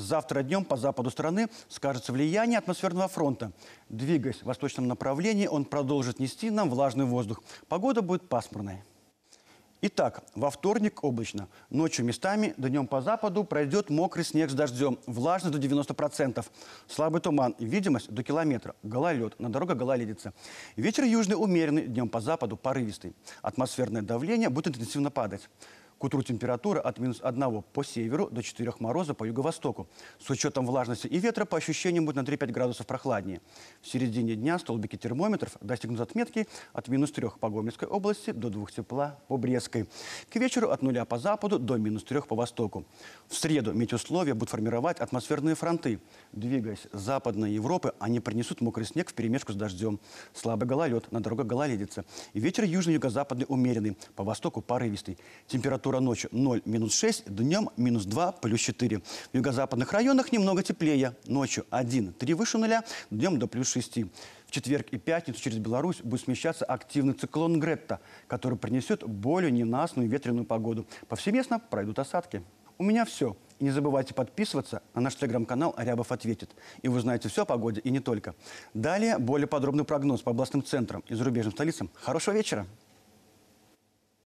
Завтра днем по западу страны скажется влияние атмосферного фронта. Двигаясь в восточном направлении, он продолжит нести нам влажный воздух. Погода будет пасмурной. Итак, во вторник облачно. Ночью местами, днем по западу пройдет мокрый снег с дождем. Влажность до 90%. Слабый туман. Видимость до километра. Гололед. На дорогах гололедица. Ветер южный умеренный, днем по западу порывистый. Атмосферное давление будет интенсивно падать. К утру температура от минус 1 по северу до 4 мороза по юго-востоку. С учетом влажности и ветра по ощущениям будет на 3-5 градусов прохладнее. В середине дня столбики термометров достигнут отметки от минус 3 по Гомельской области до 2 тепла по Брестской. К вечеру от 0 по западу до минус 3 по востоку. В среду метеоусловия будут формировать атмосферные фронты. Двигаясь с Западной Европы, они принесут мокрый снег в перемешку с дождем. Слабый гололед, на дорогах гололедица. И ветер южно-юго-западный умеренный, по востоку порывистый. Температура Температура ночью 0, минус 6, днем минус 2, плюс 4. В юго-западных районах немного теплее. Ночью 1, 3 выше нуля, днем до плюс 6. В четверг и пятницу через Беларусь будет смещаться активный циклон Гретта, который принесет более ненастную ветреную погоду. Повсеместно пройдут осадки. У меня все. И не забывайте подписываться на наш телеграм-канал «Рябов ответит». И вы узнаете все о погоде и не только. Далее более подробный прогноз по областным центрам и зарубежным столицам. Хорошего вечера!